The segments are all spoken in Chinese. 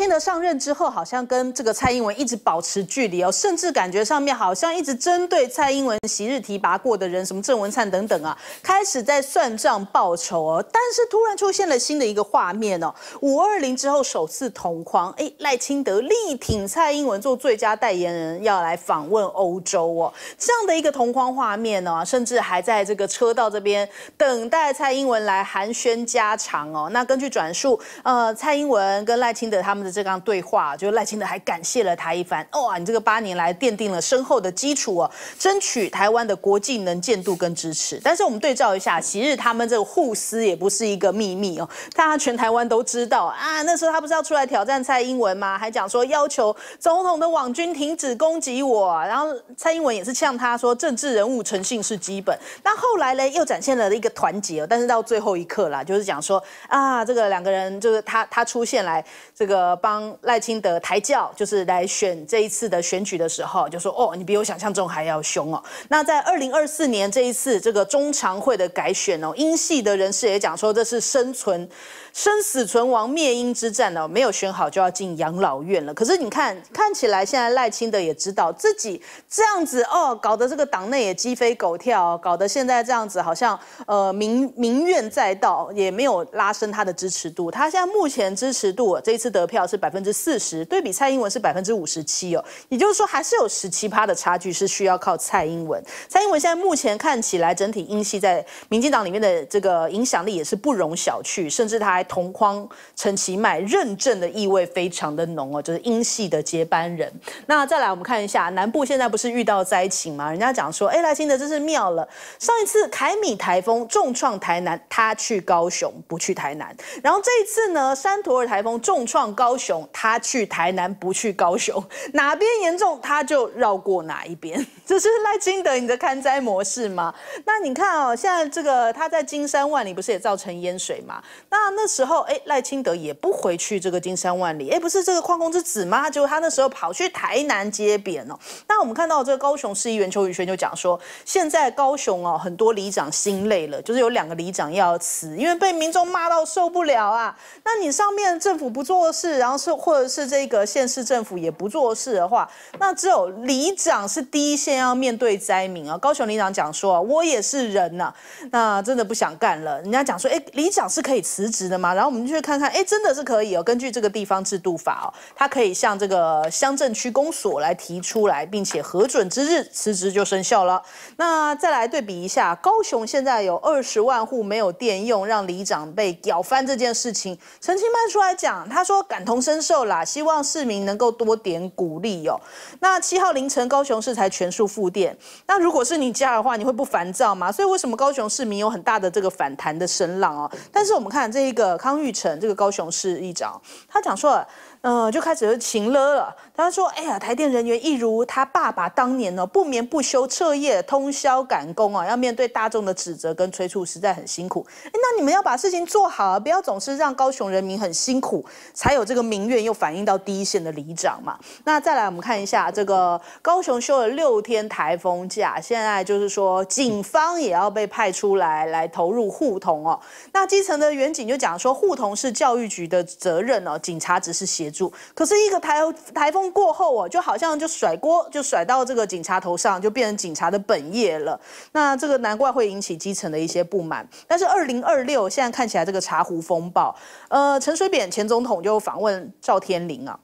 赖德上任之后，好像跟这个蔡英文一直保持距离哦，甚至感觉上面好像一直针对蔡英文昔日提拔过的人，什么郑文灿等等啊，开始在算账报仇哦。但是突然出现了新的一个画面哦，五二零之后首次同框，哎，赖清德力挺蔡英文做最佳代言人，要来访问欧洲哦。这样的一个同框画面呢，甚至还在这个车道这边等待蔡英文来寒暄家常哦。那根据转述，呃，蔡英文跟赖清德他们的。这刚对话，就赖清德还感谢了他一番。啊，你这个八年来奠定了深厚的基础哦，争取台湾的国际能见度跟支持。但是我们对照一下，昔日他们这个互撕也不是一个秘密哦，大家全台湾都知道啊。那时候他不是要出来挑战蔡英文吗？还讲说要求总统的网军停止攻击我。然后蔡英文也是向他说，政治人物诚信是基本。但后来呢，又展现了一个团结。但是到最后一刻啦，就是讲说啊，这个两个人就是他他出现来这个。帮赖清德抬轿，就是来选这一次的选举的时候，就说哦，你比我想象中还要凶哦。那在二零二四年这一次这个中常会的改选哦，英系的人士也讲说这是生存生死存亡灭英之战哦，没有选好就要进养老院了。可是你看，看起来现在赖清德也知道自己这样子哦，搞得这个党内也鸡飞狗跳，搞得现在这样子好像呃民民怨载道，也没有拉升他的支持度。他现在目前支持度，这一次得票。是百分之四十，对比蔡英文是百分之五十七哦，也就是说还是有十七趴的差距，是需要靠蔡英文。蔡英文现在目前看起来，整体英系在民进党里面的这个影响力也是不容小觑，甚至他还同框陈其迈，认证的意味非常的浓哦，就是英系的接班人。那再来我们看一下南部，现在不是遇到灾情吗？人家讲说，哎，赖清德真是妙了，上一次凯米台风重创台南，他去高雄不去台南，然后这一次呢，山陀尔台风重创高。高雄，他去台南不去高雄，哪边严重他就绕过哪一边，这是赖清德你的看灾模式吗？那你看哦，现在这个他在金山万里不是也造成淹水吗？那那时候哎，赖清德也不回去这个金山万里，哎，不是这个矿工之子吗？就他那时候跑去台南街边哦。那我们看到这个高雄市议员邱宇轩就讲说，现在高雄哦，很多里长心累了，就是有两个里长要辞，因为被民众骂到受不了啊。那你上面政府不做事。然后是，或者是这个县市政府也不做事的话，那只有里长是第一线要面对灾民啊。高雄里长讲说，我也是人呐，那真的不想干了。人家讲说，哎，里长是可以辞职的吗？然后我们就去看看，哎，真的是可以哦。根据这个地方制度法哦，他可以向这个乡镇区公所来提出来，并且核准之日辞职就生效了。那再来对比一下，高雄现在有二十万户没有电用，让里长被屌翻这件事情，陈清曼出来讲，他说感。同身受啦，希望市民能够多点鼓励哦。那七号凌晨高雄市才全数复电，那如果是你家的话，你会不烦躁吗？所以为什么高雄市民有很大的这个反弹的声浪哦？但是我们看这一个康裕成，这个高雄市议长，他讲说，嗯，就开始是晴了了。他说：“哎呀，台电人员一如他爸爸当年哦，不眠不休、彻夜通宵赶工啊，要面对大众的指责跟催促，实在很辛苦。那你们要把事情做好啊，不要总是让高雄人民很辛苦，才有这个民怨又反映到第一线的里长嘛。那再来，我们看一下这个高雄休了六天台风假，现在就是说警方也要被派出来来投入护同哦。那基层的远景就讲说，护同是教育局的责任哦，警察只是协助。可是一个台台风。”过后哦，就好像就甩锅，就甩到这个警察头上，就变成警察的本业了。那这个难怪会引起基层的一些不满。但是二零二六现在看起来，这个茶壶风暴，呃，陈水扁前总统就访问赵天麟啊。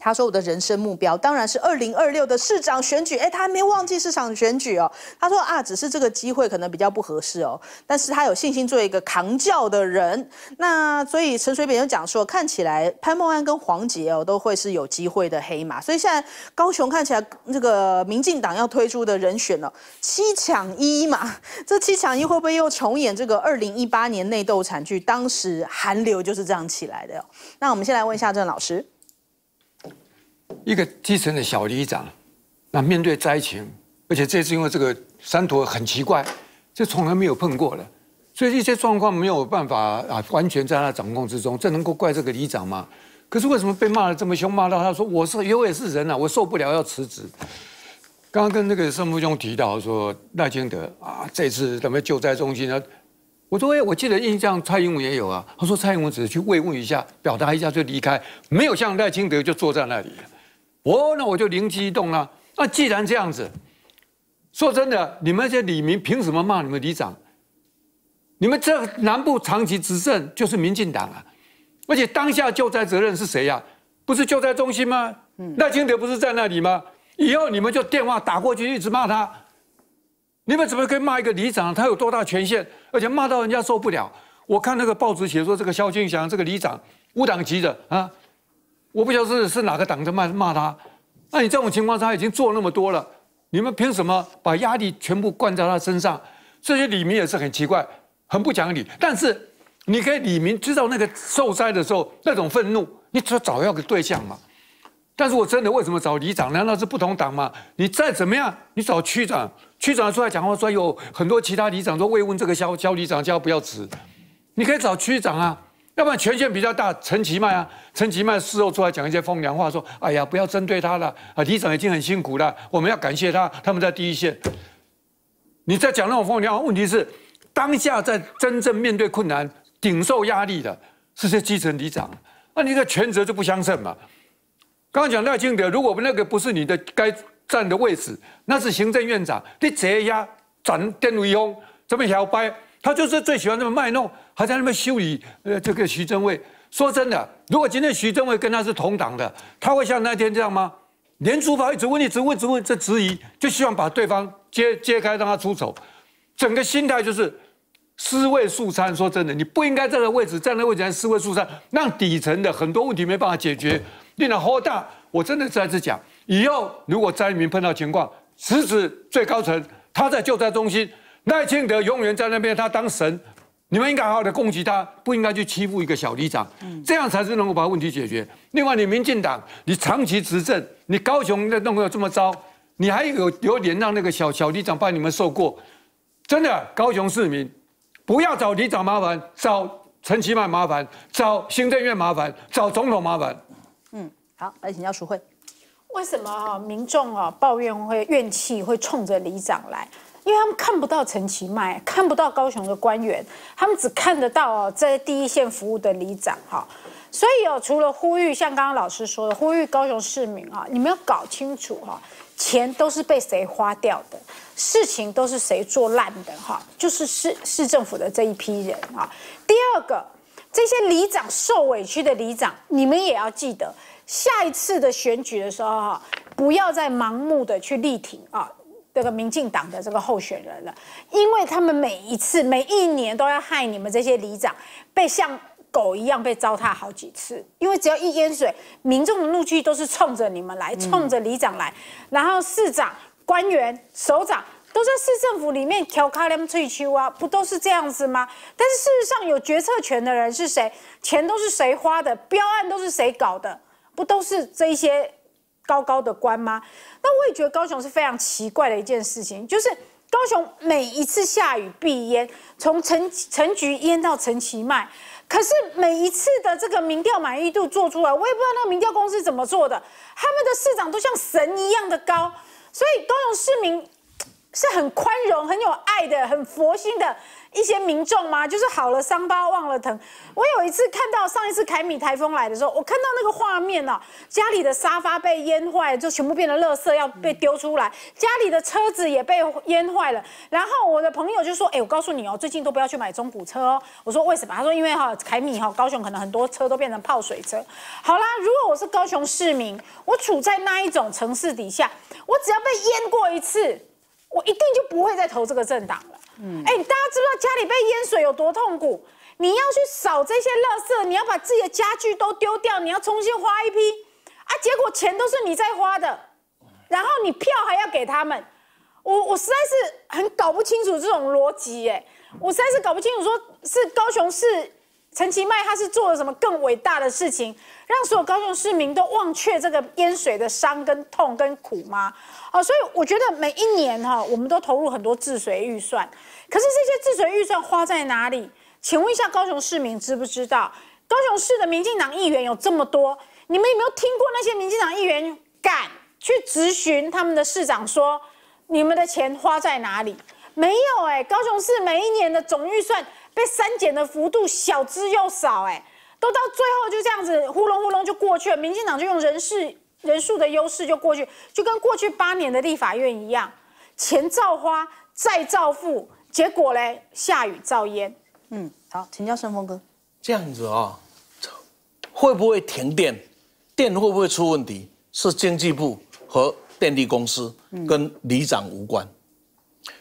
他说：“我的人生目标当然是二零二六的市长选举。哎，他还没忘记市长选举哦。他说啊，只是这个机会可能比较不合适哦。但是他有信心做一个扛教的人。那所以陈水扁就讲说，看起来潘孟安跟黄杰哦都会是有机会的黑马。所以现在高雄看起来这个民进党要推出的人选呢，七抢一嘛。这七抢一会不会又重演这个二零一八年内斗惨剧？当时韩流就是这样起来的。那我们先来问夏郑老师。”一个基层的小里长，那面对灾情，而且这次因为这个山土很奇怪，就从来没有碰过了，所以一些状况没有办法啊，完全在他掌控之中。这能够怪这个里长吗？可是为什么被骂的这么凶？骂到他说：“我是因为是人啊，我受不了，要辞职。”刚刚跟那个圣夫兄提到说，赖清德啊，这次怎们救灾中心呢，我说哎，我记得印象蔡英文也有啊，他说蔡英文只是去慰问一下，表达一下就离开，没有像赖清德就坐在那里。哦，那我就灵机一动啦！那既然这样子，说真的，你们这些里民凭什么骂你们里长？你们这南部长期执政就是民进党啊！而且当下救灾责任是谁呀？不是救灾中心吗？赖清德不是在那里吗？以后你们就电话打过去，一直骂他。你们怎么可以骂一个里长？他有多大权限？而且骂到人家受不了。我看那个报纸写说，这个肖俊祥这个里长，无党籍的啊。我不晓得是是哪个党在骂骂他，那你这种情况，他已经做那么多了，你们凭什么把压力全部灌在他身上？这些李明也是很奇怪，很不讲理。但是，你可以李明知道那个受灾的时候那种愤怒，你只找要个对象嘛。但是我真的为什么找里长？难道是不同党吗？你再怎么样，你找区长，区长出来讲话说有很多其他里长都慰问这个肖肖里长，叫不要辞，你可以找区长啊。要不然权限比较大，陈其迈啊，陈其迈事后出来讲一些风凉话，说：“哎呀，不要针对他了，啊，李长已经很辛苦了，我们要感谢他，他们在第一线。”你在讲那种风凉话，问题是当下在真正面对困难、顶受压力的，是些基层李长，那你的权责就不相称嘛。刚刚讲赖清德，如果那个不是你的该站的位置，那是行政院长，你怎样展电微风，怎么摇摆？他就是最喜欢这么卖弄。他在那边修理呃，这个徐正伟说真的，如果今天徐正伟跟他是同党的，他会像那天这样吗？连出发一直问，一直问，一直问，这质疑就希望把对方揭揭开，让他出丑。整个心态就是尸位素餐。说真的，你不应该站在位置站那位置，尸位素餐，让底层的很多问题没办法解决。你那 hold 大，我真的再次讲，以后如果灾民碰到情况，直指最高层，他在救灾中心，赖清德永远在那边，他当神。你们应该好好的供给他，不应该去欺负一个小里长，这样才是能够把问题解决。另外，你民进党，你长期执政，你高雄的弄得这么糟，你还有有脸让那个小小里长帮你们受过？真的，高雄市民不要找里长麻烦，找陈其迈麻烦，找行政院麻烦，找总统麻烦。嗯，好，来请教淑会，为什么啊民众啊抱怨会怨气会冲着里长来？因为他们看不到陈其迈，看不到高雄的官员，他们只看得到哦，在第一线服务的里长哈，所以哦，除了呼吁，像刚刚老师说的，呼吁高雄市民啊，你们要搞清楚哈，钱都是被谁花掉的，事情都是谁做烂的哈，就是市市政府的这一批人哈。第二个，这些里长受委屈的里长，你们也要记得，下一次的选举的时候哈，不要再盲目的去力挺啊。这个民进党的这个候选人了，因为他们每一次每一年都要害你们这些里长被像狗一样被糟蹋好几次，因为只要一淹水，民众的怒气都是冲着你们来，冲着里长来，然后市长、官员、首长都在市政府里面调卡梁翠秋啊，不都是这样子吗？但是事实上，有决策权的人是谁？钱都是谁花的？标案都是谁搞的？不都是这些？高高的官吗？那我也觉得高雄是非常奇怪的一件事情，就是高雄每一次下雨必淹，从陈陈菊淹到陈其迈，可是每一次的这个民调满意度做出来，我也不知道那个民调公司怎么做的，他们的市长都像神一样的高，所以高雄市民。是很宽容、很有爱的、很佛心的一些民众吗？就是好了，伤疤忘了疼。我有一次看到上一次凯米台风来的时候，我看到那个画面啊，家里的沙发被淹坏，就全部变得垃圾，要被丢出来。家里的车子也被淹坏了。然后我的朋友就说：“哎，我告诉你哦，最近都不要去买中古车。”我说：“为什么？”他说：“因为哈，凯米哈，高雄可能很多车都变成泡水车。”好啦，如果我是高雄市民，我处在那一种城市底下，我只要被淹过一次。我一定就不会再投这个政党了。嗯，哎，大家知不知道家里被淹水有多痛苦？你要去扫这些垃圾，你要把自己的家具都丢掉，你要重新花一批啊！结果钱都是你在花的，然后你票还要给他们，我我实在是很搞不清楚这种逻辑哎，我实在是搞不清楚，说是高雄市。陈其迈他是做了什么更伟大的事情，让所有高雄市民都忘却这个淹水的伤跟痛跟苦吗？哦，所以我觉得每一年哈，我们都投入很多治水预算，可是这些治水预算花在哪里？请问一下高雄市民知不知道？高雄市的民进党议员有这么多，你们有没有听过那些民进党议员敢去质询他们的市长说你们的钱花在哪里？没有哎，高雄市每一年的总预算。被删减的幅度小之又少，哎，都到最后就这样子，呼隆呼隆就过去了。民进党就用人事人数的优势就过去，就跟过去八年的立法院一样，钱造花再造富，结果嘞，下雨造淹。嗯，好，请教顺峰哥，这样子啊，会不会停电？电会不会出问题？是经济部和电力公司跟里长无关。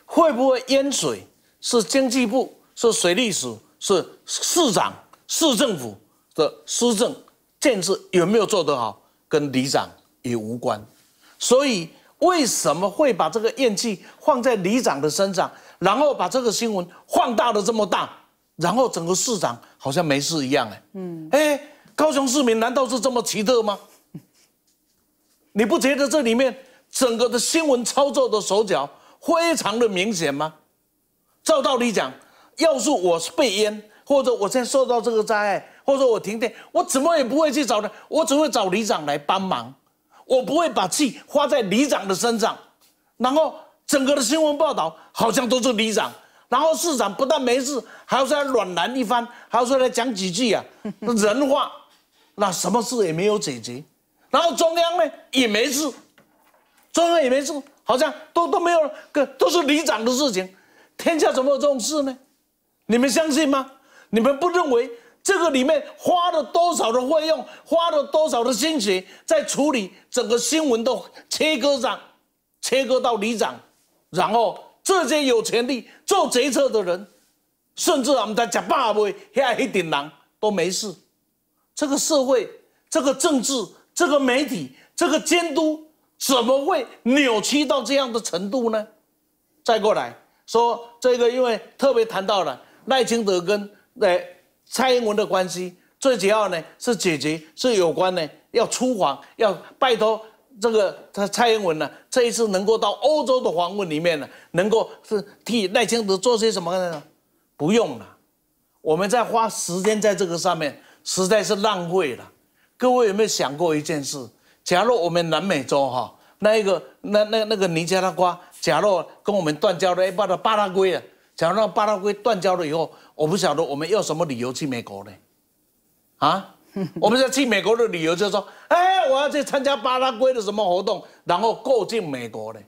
会不会淹水？是经济部。是水利署、是市长、市政府的施政建设有没有做得好，跟里长也无关。所以为什么会把这个怨气放在里长的身上，然后把这个新闻放大的这么大，然后整个市长好像没事一样？哎，嗯，哎，高雄市民难道是这么奇特吗？你不觉得这里面整个的新闻操作的手脚非常的明显吗？照道理讲。要是我是被淹，或者我现在受到这个灾害，或者我停电，我怎么也不会去找的，我只会找里长来帮忙。我不会把气花在里长的身上。然后整个的新闻报道好像都是里长，然后市长不但没事，还要来软男一番，还要出来讲几句啊，人话，那什么事也没有解决。然后中央呢也没事，中央也没事，好像都都没有，个都是里长的事情，天下怎么有这种事呢？你们相信吗？你们不认为这个里面花了多少的费用，花了多少的心血，在处理整个新闻的切割上，切割到里长，然后这些有权利做决策的人，甚至我们在讲霸位黑黑顶囊都没事，这个社会、这个政治、这个媒体、这个监督，怎么会扭曲到这样的程度呢？再过来说这个，因为特别谈到了。赖清德跟诶蔡英文的关系，最主要呢是解决是有关呢，要出访，要拜托这个他蔡英文呢，这一次能够到欧洲的访问里面呢，能够是替赖清德做些什么呢？不用了，我们在花时间在这个上面，实在是浪费了。各位有没有想过一件事？假如我们南美洲哈，那一个那那那个尼加拉瓜，假如跟我们断交的，哎，把那巴拉圭了。假如让巴拉圭断交了以后，我不晓得我们要什么理由去美国呢？啊，我们去美国的理由就是说，哎，我要去参加巴拉圭的什么活动，然后购进美国呢，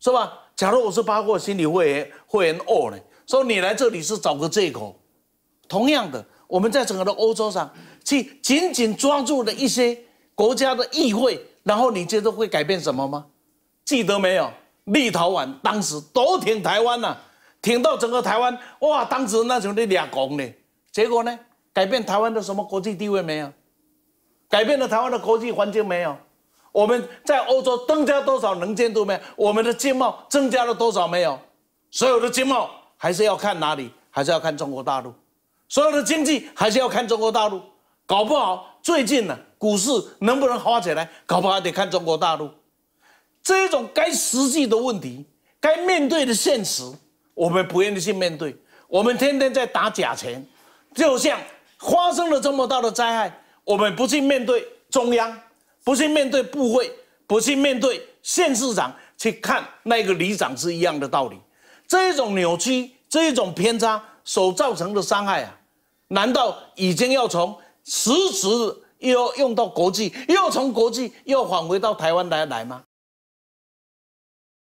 是吧？假如我是巴货心理会员会员二呢，说你来这里是找个借口。同样的，我们在整个的欧洲上，去紧紧抓住了一些国家的议会，然后你觉得会改变什么吗？记得没有？立陶宛当时都挺台湾呢。挺到整个台湾哇，当时那时候那俩公呢，结果呢，改变台湾的什么国际地位没有？改变了台湾的国际环境没有？我们在欧洲增加多少能见度没有？我们的经贸增加了多少没有？所有的经贸还是要看哪里，还是要看中国大陆；所有的经济还是要看中国大陆。搞不好最近呢，股市能不能好起来？搞不好得看中国大陆。这种该实际的问题，该面对的现实。我们不愿意去面对，我们天天在打假钱，就像发生了这么大的灾害，我们不去面对中央，不去面对部会，不去面对县市长，去看那个里长是一样的道理。这一种扭曲，这一种偏差所造成的伤害啊，难道已经要从实质又用到国际，又从国际又返回到台湾来来吗？